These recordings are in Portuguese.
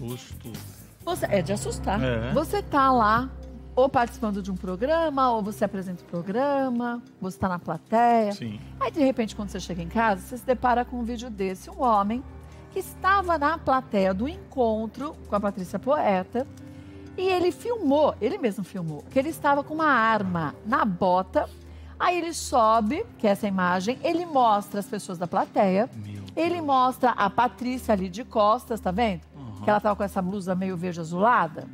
susto. Você, é de assustar. É. Você tá lá ou participando de um programa, ou você apresenta o um programa, você tá na plateia. Sim. Aí, de repente, quando você chega em casa, você se depara com um vídeo desse. Um homem que estava na plateia do encontro com a Patrícia Poeta e ele filmou, ele mesmo filmou, que ele estava com uma arma na bota. Aí ele sobe, que é essa imagem, ele mostra as pessoas da plateia, ele mostra a Patrícia ali de costas, tá vendo? Uhum. Uhum. Que ela tava com essa blusa meio verde azulada.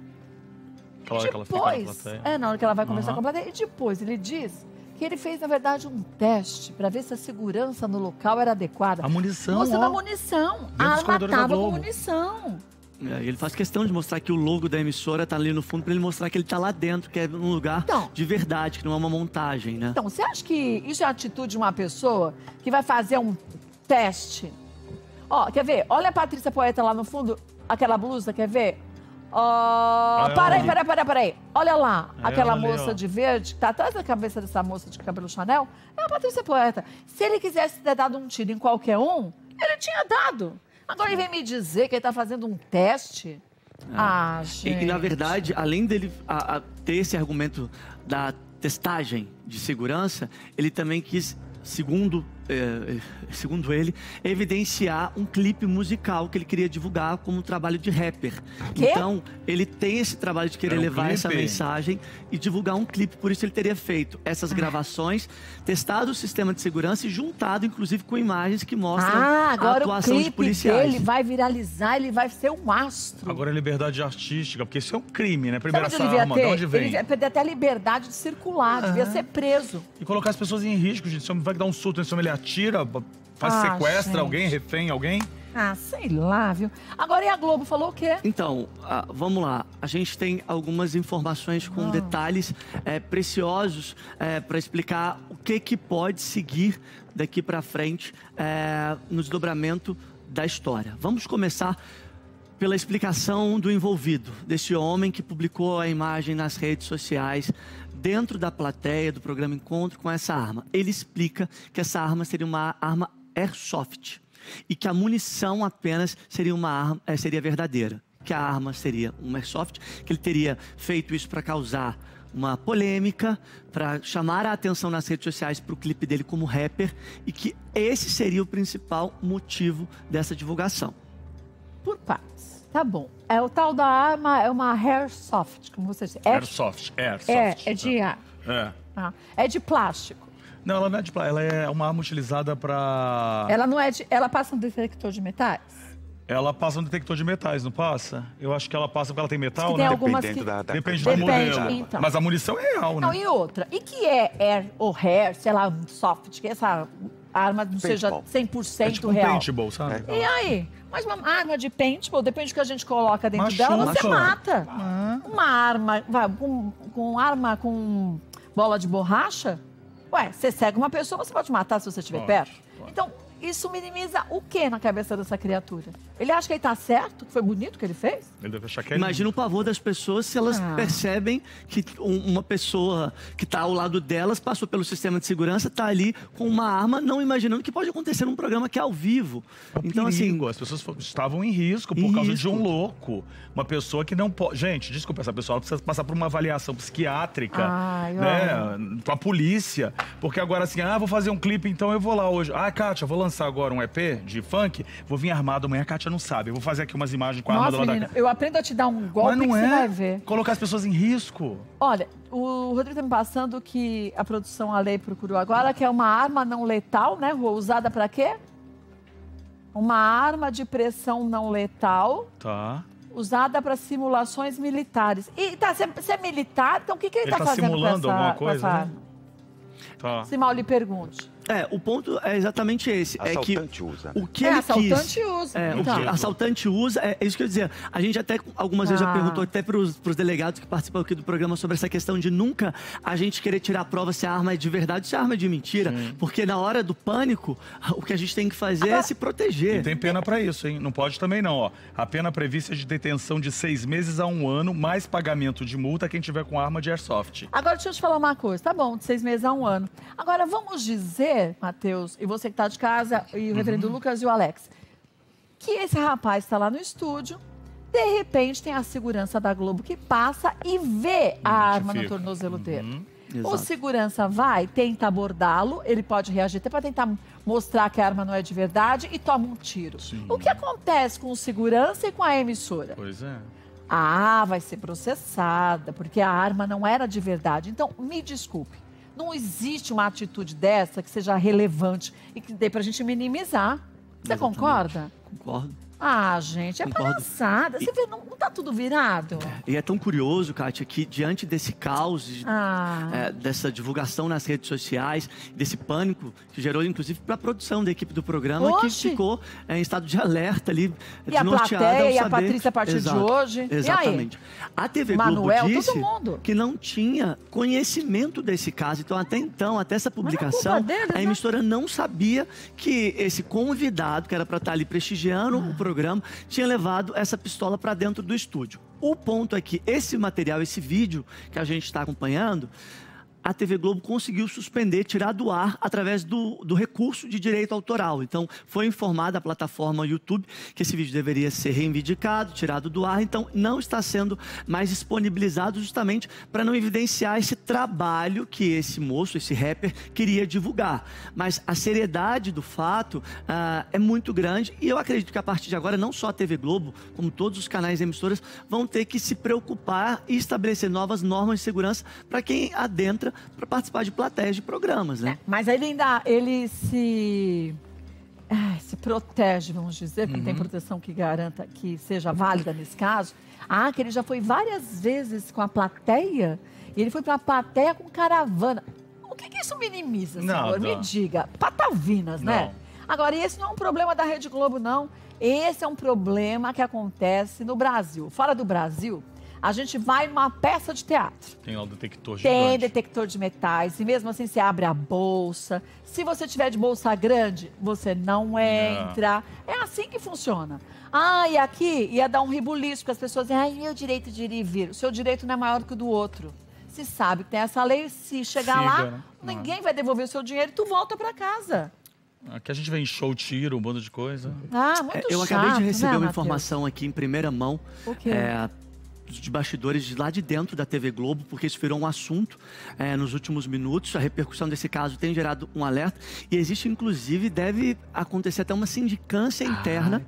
Claro depois, que ela na é, na hora que ela vai conversar uhum. com a plateia. E depois ele diz que ele fez, na verdade, um teste para ver se a segurança no local era adequada. A munição, Mostrando da munição. A arma tava com munição. É, ele faz questão de mostrar que o logo da emissora tá ali no fundo para ele mostrar que ele tá lá dentro, que é um lugar então, de verdade, que não é uma montagem, né? Então, você acha que isso é a atitude de uma pessoa que vai fazer um teste? Ó, quer ver? Olha a Patrícia Poeta lá no fundo aquela blusa, quer ver? Ó, peraí, peraí, peraí, peraí. Olha lá, é, aquela moça de verde, que tá atrás da cabeça dessa moça de cabelo Chanel, é a Patrícia Poeta. Se ele quisesse ter dado um tiro em qualquer um, ele tinha dado. Agora ele vem me dizer que ele tá fazendo um teste. É. Ah, ah gente. E, e na verdade, além dele a, a ter esse argumento da testagem de segurança, ele também quis, segundo eh, eh, segundo ele, evidenciar um clipe musical que ele queria divulgar como um trabalho de rapper. Então, ele tem esse trabalho de querer é um levar clipe. essa mensagem e divulgar um clipe. Por isso, ele teria feito essas ah. gravações, testado o sistema de segurança e juntado, inclusive, com imagens que mostram ah, agora a atuação o clipe de policiais. Ele vai viralizar, ele vai ser um astro. Agora, a é liberdade artística, porque isso é um crime, né? primeira essa arma, ter? de onde vem? Ele ia perder até a liberdade de circular, ah. devia ser preso. E colocar as pessoas em risco, gente. Esse vai dar um surto nesse homem, ele atira, faz ah, sequestra gente. alguém, refém alguém? Ah, sei lá, viu? Agora e a Globo falou o quê? Então, ah, vamos lá. A gente tem algumas informações com ah. detalhes é, preciosos é, eh, para explicar o que, que pode seguir daqui para frente é, no desdobramento da história. Vamos começar pela explicação do envolvido, desse homem que publicou a imagem nas redes sociais, dentro da plateia do programa Encontro com essa arma. Ele explica que essa arma seria uma arma airsoft e que a munição apenas seria uma arma, eh, seria verdadeira, que a arma seria uma airsoft, que ele teria feito isso para causar uma polêmica, para chamar a atenção nas redes sociais para o clipe dele como rapper e que esse seria o principal motivo dessa divulgação por partes. Tá bom. É, o tal da arma é uma Airsoft, como vocês dizem. É airsoft, Airsoft. É, tá. é de ar. É. Ah, é de plástico. Não, ela não é de plástico. Ela é uma arma utilizada para. Ela não é de. Ela passa um detector de metais? Ela passa um detector de metais, não passa? Eu acho que ela passa porque ela tem metal, né? tem né? Dependendo que... da, da... Depende, da munição. Então. Mas a munição é real, não, né? Não, e outra. E que é air ou hair, sei lá, soft, que essa arma não paintball. seja 100% é tipo um real. Paintball, sabe? É. E aí? Mas uma arma de paintball, depende do que a gente coloca dentro machu, dela, você machu. mata. Ah. Uma arma, vai, com, com arma com bola de borracha, ué, você cega uma pessoa, você pode matar se você estiver perto. Então, isso minimiza o que na cabeça dessa criatura? Ele acha que ele tá certo? Que foi bonito o que ele fez? Ele deve achar que é Imagina o pavor das pessoas se elas Ah. percebem que uma pessoa que está ao lado delas passou pelo sistema de segurança, está ali com uma arma, não imaginando que pode acontecer num programa que é ao vivo. Então, assim, As pessoas estavam em risco por Em causa de um louco. Uma pessoa que não pode. Gente, desculpa, essa pessoa precisa passar por uma avaliação psiquiátrica, eu... né? Com a polícia. Porque agora, assim, ah, vou fazer um clipe, então eu vou lá hoje. Ah, Kátia, vou lá lançar agora um EP de funk, vou vir armado amanhã, a Kátia não sabe. Eu vou fazer aqui umas imagens com a Nossa, arma do lado menino, da... Eu aprendo a te dar um golpe Mas não que é você vai ver. Colocar as pessoas em risco. Olha, o Rodrigo está me passando que a produção A Lei procurou agora, que é uma arma não letal, né, Rua? Usada para quê? Uma arma de pressão não letal. Tá usada para simulações militares. E tá, você é militar, então o que, que ele, está tá fazendo simulando com essa, alguma coisa? Né? Tá. Se mal lhe pergunte. É, o ponto é exatamente esse. Assaltante é que usa. Né? O que é, ele assaltante quis, usa. É, então. o que assaltante usa, é, é, isso que eu ia dizer. A gente até algumas ah. vezes já ah. perguntou até para os delegados que participam aqui do programa sobre essa questão de nunca a gente querer tirar a prova se a arma é de verdade ou se a arma é de mentira. Sim. Porque na hora do pânico, o que a gente tem que fazer é Agora... é se proteger. E tem pena para isso, hein? Não pode também não, ó. A pena prevista é de detenção de seis meses a um ano, mais pagamento de multa quem tiver com arma de airsoft. Agora deixa eu te falar uma coisa. Tá bom, de seis meses a um ano. Agora vamos dizer Matheus, e você que está de casa, e o referendo uhum. Lucas e o Alex, que esse rapaz está lá no estúdio, de repente tem a segurança da Globo que passa e vê a arma no tornozelo uhum. dele. Exato. O segurança vai, tenta abordá-lo, ele pode reagir até para tentar mostrar que a arma não é de verdade e toma um tiro. Sim. O que acontece com o segurança e com a emissora? Pois é. Ah, vai ser processada, porque a arma não era de verdade. Então, me desculpe. Não existe uma atitude dessa que seja relevante e que dê para a gente minimizar. Você Exatamente. concorda? Concordo. Ah, gente, é Concordo. palhaçada. Você vê, não, não tá tudo virado? É, e é tão curioso, Kátia, que diante desse caos, ah. é, dessa divulgação nas redes sociais, desse pânico que gerou, inclusive, para a produção da equipe do programa, Oxi. que ficou é, em estado de alerta ali, e desnorteada. A plateia, e a Patrícia a partir Exato. de hoje. Exatamente. A TV Manuel, Globo disse que não tinha conhecimento desse caso. Então, até então, até essa é publicação, deles, a né? emissora né? não sabia que esse convidado, que era para estar tá ali prestigiando ah. o programa, programa, tinha levado essa pistola para dentro do estúdio. O ponto é que esse material, esse vídeo que a gente está acompanhando, a TV Globo conseguiu suspender, tirar do ar através do, do, recurso de direito autoral. Então, foi informada a plataforma YouTube que esse vídeo deveria ser reivindicado, tirado do ar, então não está sendo mais disponibilizado justamente para não evidenciar esse trabalho que esse moço, esse rapper, queria divulgar. Mas a seriedade do fato ah, é muito grande e eu acredito que a partir de agora, não só a TV Globo, como todos os canais e emissoras, vão ter que se preocupar e estabelecer novas normas de segurança para quem adentra para participar de plateias de programas, né? É, mas ele ainda ele se se protege, vamos dizer, porque uhum. tem proteção que garanta que seja válida nesse caso. Ah, que ele já foi várias vezes com a plateia e ele foi para a plateia com caravana. O que, que isso minimiza, senhor? Não, Me diga. Patavinas, né? não. né? Agora, esse não é um problema da Rede Globo, não. Esse é um problema que acontece no Brasil. Fora do Brasil, a gente vai numa peça de teatro. Tem lá o detector gigante. Tem detector de metais. E mesmo assim, você abre a bolsa. Se você tiver de bolsa grande, você não entra. Não. É assim que funciona. Ah, e aqui ia dar um ribuliço, porque as pessoas dizem, ai, meu direito de ir e vir. O seu direito não é maior que o do outro. Se sabe que tem essa lei, se chegar Siga, lá, né? ninguém vai devolver o seu dinheiro e tu volta para casa. Aqui a gente vem show, tiro, um bando de coisa. Ah, muito é, Eu chato, acabei de receber né, uma Mateus? informação aqui em primeira mão. O quê? É, de bastidores de lá de dentro da TV Globo, porque isso virou um assunto é, nos últimos minutos. A repercussão desse caso tem gerado um alerta e existe, inclusive, deve acontecer até uma sindicância ah, interna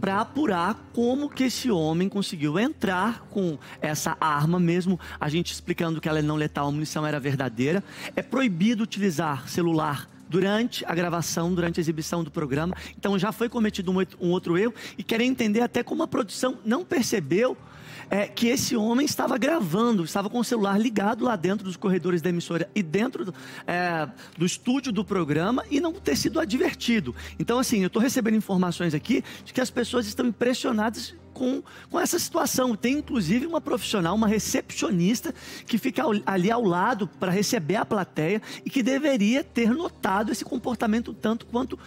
para apurar como que esse homem conseguiu entrar com essa arma, mesmo a gente explicando que ela é não letal, a munição era verdadeira. É proibido utilizar celular durante a gravação, durante a exibição do programa. Então já foi cometido um, um outro erro e querem entender até como a produção não percebeu é que esse homem estava gravando, estava com o celular ligado lá dentro dos corredores da emissora e dentro é, do estúdio do programa e não ter sido advertido. Então, assim, eu estou recebendo informações aqui de que as pessoas estão impressionadas com, com, essa situação. Tem inclusive uma profissional, uma recepcionista, que fica ali ao lado para receber a plateia e que deveria ter notado esse comportamento tanto quanto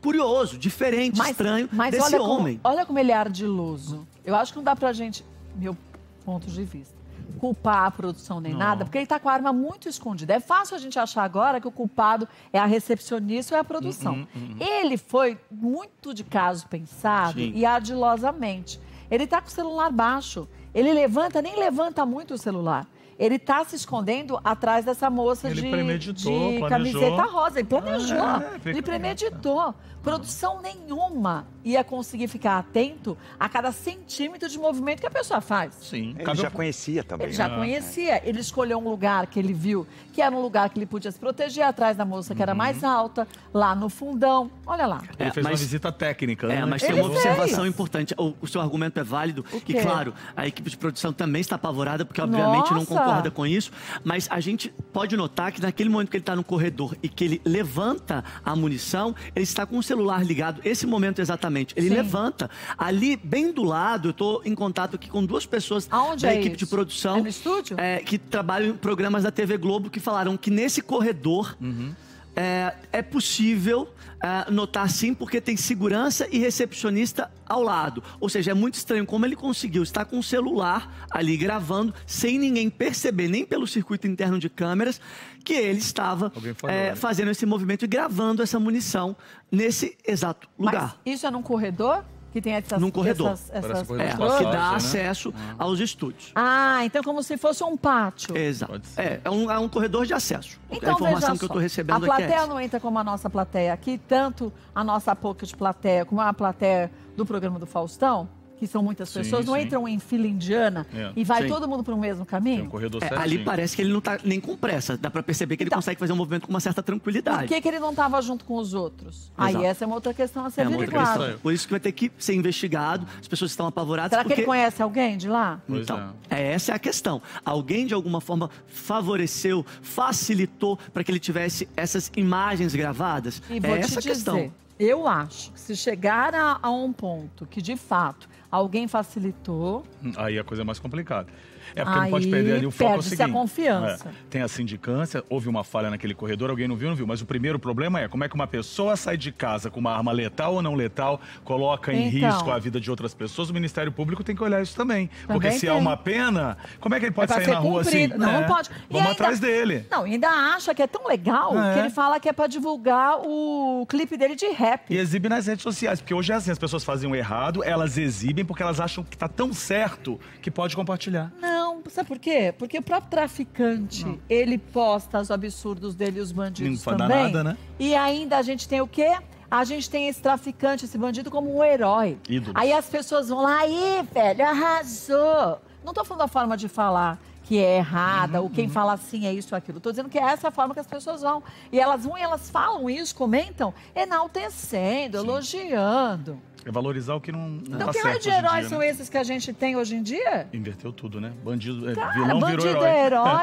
curioso, diferente, mas, estranho mas desse olha homem. Como, olha como ele é ardiloso. Eu acho que não dá para gente meu ponto de vista. Culpar a produção nem Não. nada, porque ele está com a arma muito escondida. É fácil a gente achar agora que o culpado é a recepcionista ou é a produção. Hum, hum, hum, ele foi muito de caso pensado Sim. e ardilosamente. Ele está com o celular baixo. Ele levanta, nem levanta muito o celular ele está se escondendo atrás dessa moça ele de, de camiseta rosa. Ele planejou, ah, é, ele premeditou. Produção nenhuma ia conseguir ficar atento a cada centímetro de movimento que a pessoa faz. Sim. Ele Cabe já um... conhecia também. Ele né? já ah, conhecia. É. Ele escolheu um lugar que ele viu que era um lugar que ele podia se proteger, atrás da moça que uhum. era mais alta, lá no fundão. Olha lá. Ele é, fez mas... uma visita técnica. É, né? É, mas tem uma fez. observação importante. O, o, seu argumento é válido. E claro, a equipe de produção também está apavorada, porque obviamente Nossa. não concorda com isso. Mas a gente pode notar que naquele momento que ele está no corredor e que ele levanta a munição, ele está com o celular ligado. Esse momento exatamente ele Sim. levanta. Ali, bem do lado, eu estou em contato aqui com duas pessoas Aonde da é equipe isso? de produção. É no estúdio? É, que trabalham em programas da TV Globo que falaram que nesse corredor. Uhum é, é possível é, notar sim, porque tem segurança e recepcionista ao lado. Ou seja, é muito estranho como ele conseguiu estar com o celular ali gravando, sem ninguém perceber, nem pelo circuito interno de câmeras, que ele estava falou, eh, é, né? fazendo esse movimento e gravando essa munição nesse exato lugar. Mas isso é num corredor? Que tem essas, num corredor. Essas, essas... corredor é, que dá né? acesso hum. aos estúdios. Ah, então como se fosse um pátio. Exato. É, é um, é um corredor de acesso. Então, a informação que só. eu estou recebendo aqui A é plateia é não entra como a nossa plateia aqui, tanto a nossa pouca de plateia como a plateia do programa do Faustão, que são muitas pessoas, sim, não sim. entram em fila indiana é. e vai sim. todo mundo para o mesmo caminho? Um é, ali parece que ele não está nem com pressa. Dá para perceber que então, ele consegue fazer um movimento com uma certa tranquilidade. Por que, que ele não estava junto com os outros? Exato. Aí essa é uma outra questão a ser é averiguada. Por isso que vai ter que ser investigado, as pessoas estão apavoradas. Será porque... que ele conhece alguém de lá? Pois então, é. é. essa é a questão. Alguém, de alguma forma, favoreceu, facilitou para que ele tivesse essas imagens gravadas? E é essa dizer, questão. Eu acho que se chegar a, a um ponto que, de fato, Alguém facilitou. Aí é a coisa é mais complicada. É porque Aí, não pode perder ali o foco é o seguinte. a confiança. É, tem a sindicância, houve uma falha naquele corredor, alguém não viu, não viu. Mas o primeiro problema é como é que uma pessoa sai de casa com uma arma letal ou não letal, coloca em então, risco a vida de outras pessoas. O Ministério Público tem que olhar isso também. também porque se é tem. há uma pena, como é que ele pode é sair na rua assim? Não, é, não pode. Vamos ainda, atrás dele. Não, ainda acha que é tão legal ah, que é? ele fala que é para divulgar o clipe dele de rap. E exibe nas redes sociais, porque hoje é assim, as pessoas fazem o errado, elas exibem porque elas acham que tá tão certo que pode compartilhar. Não. Não, sabe por quê? Porque o próprio traficante, não. ele posta os absurdos dele e os bandidos não também. Nada, né? E ainda a gente tem o quê? A gente tem esse traficante, esse bandido como um herói. Ídolos. Aí as pessoas vão lá, aí, velho, arrasou. Não tô falando da forma de falar que é errada, uhum, ou quem uhum. fala assim é isso ou aquilo. Estou dizendo que é essa a forma que as pessoas vão. E elas vão e elas falam isso, comentam, enaltecendo, Sim. elogiando. É valorizar o que não, não então, tá que certo de heróis dia, são né? esses que a gente tem hoje em dia? Inverteu tudo, né? Bandido, é vilão bandido virou herói.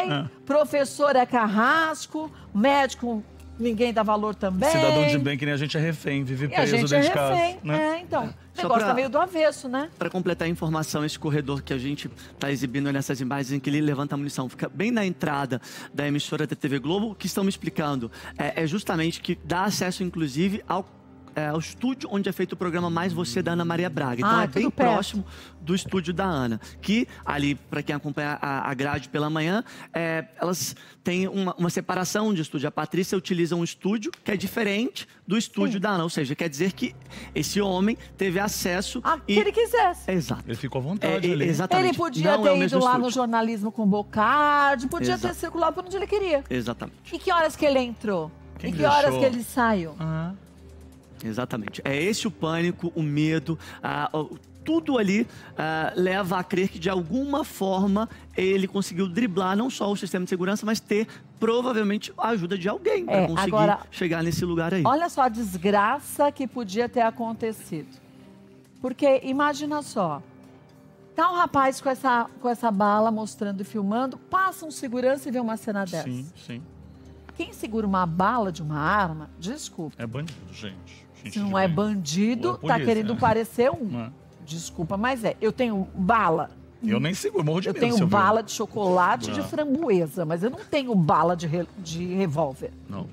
é herói, professor é carrasco, médico ninguém dá valor também. Cidadão de bem que nem a gente é refém, vive preso é dentro de é refém, casa. Né? É, então. É. O negócio pra, tá meio do avesso, né? Para completar a informação, esse corredor que a gente está exibindo nessas imagens em que ele levanta a munição, fica bem na entrada da emissora da TV Globo. O que estão me explicando é, é justamente que dá acesso, inclusive, ao é o estúdio onde é feito o programa Mais Você da Ana Maria Braga. Então ah, é, é bem perto. próximo do estúdio da Ana. Que ali, para quem acompanha a, a grade pela manhã, é, elas têm uma, uma, separação de estúdio. A Patrícia utiliza um estúdio que é diferente do estúdio Sim. da Ana. Ou seja, quer dizer que esse homem teve acesso. A ah, e... que ele quisesse. Exato. Ele ficou à vontade é, ali. Exatamente. Ele podia Não é ter é ido lá estúdio. no jornalismo com Bocardi, podia Exato. ter circulado por onde ele queria. Exatamente. E que horas que ele entrou? Quem e que deixou? horas que ele saiu? Uhum. Exatamente. É esse o pânico, o medo, a, a tudo ali leva a crer que de alguma forma ele conseguiu driblar não só o sistema de segurança, mas ter provavelmente a ajuda de alguém para é, conseguir agora, chegar nesse lugar aí. Olha só a desgraça que podia ter acontecido. Porque imagina só, tá um rapaz com essa, com essa bala mostrando e filmando, passa um segurança e vê uma cena dessa. Sim, sim. Quem segura uma bala de uma arma, desculpa. É bandido, gente. Se não é bandido, tá polícia, tá querendo é. parecer um. É. Desculpa, mas é. Eu tenho bala. Eu nem seguro, morro de eu medo. Tenho eu tenho bala de chocolate não. de framboesa, mas eu não tenho bala de, re... de revólver. Não.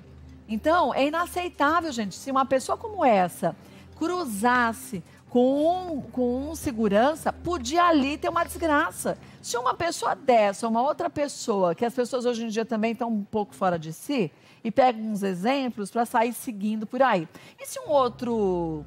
Então, é inaceitável, gente. Se uma pessoa como essa cruzasse com, com segurança, podia ali ter uma desgraça. Se uma pessoa dessa, uma outra pessoa, que as pessoas hoje em dia também estão um pouco fora de si, e pegam uns exemplos para sair seguindo por aí. E se um outro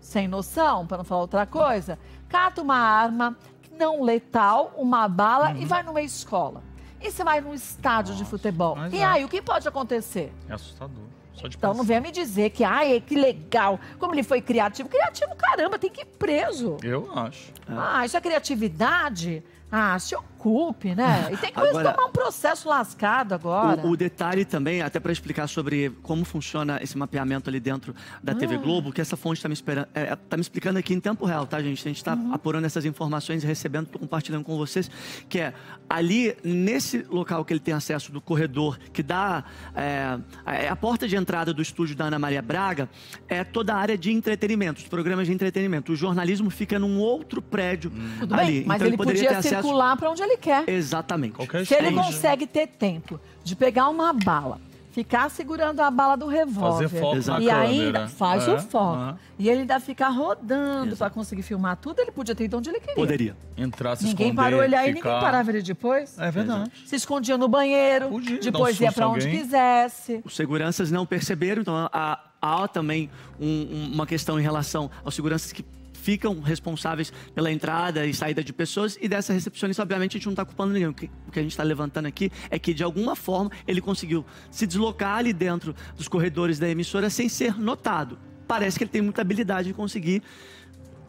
sem noção, para não falar outra coisa, cata uma arma não letal, uma bala uhum. e vai numa escola? E você vai num estádio Nossa, de futebol? E é. aí, o que pode acontecer? É assustador. Só de então não venha me dizer que, ai, que legal, como ele foi criativo. Criativo, caramba, tem que ir preso. Eu acho. Ah, isso é criatividade? Ah, se eu culpe, né? E tem que agora, tomar um processo lascado agora. O, o detalhe também, até para explicar sobre como funciona esse mapeamento ali dentro da TV ah. Globo, que essa fonte está me, é, é, tá me, explicando aqui em tempo real, tá, gente? A gente está uhum. apurando essas informações e recebendo, compartilhando com vocês, que é ali nesse local que ele tem acesso do corredor, que dá é, é, é, a porta de entrada do estúdio da Ana Maria Braga, é toda a área de entretenimento, os programas de entretenimento. O jornalismo fica num outro prédio hum. ali. Bem, mas então ele, ele poderia podia ter acesso... circular para onde ele quer. Exatamente. Qualquer Se ele consegue ter tempo de pegar uma bala, ficar segurando a bala do revólver. Fazer foco e ainda faz é, o foco. E ele ainda ficar rodando para conseguir filmar tudo, ele podia ter ido onde ele queria. Poderia. Entrar, se ninguém esconder, parou ele aí, ficar... ninguém parava ele depois. É verdade. Se escondia no banheiro, podia, depois um ia para onde quisesse. Os seguranças não perceberam, então há, há também um, uma questão em relação aos seguranças que ficam responsáveis pela entrada e saída de pessoas e dessa recepcionista, obviamente, a gente não está culpando ninguém. O que, o que a gente está levantando aqui é que, de alguma forma, ele conseguiu se deslocar ali dentro dos corredores da emissora sem ser notado. Parece que ele tem muita habilidade de conseguir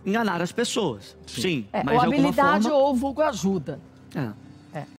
enganar as pessoas. Sim, Sim é, mas ou de habilidade forma... ou vulgo ajuda. É.